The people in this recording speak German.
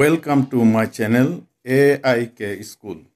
Welcome to my channel AIK School.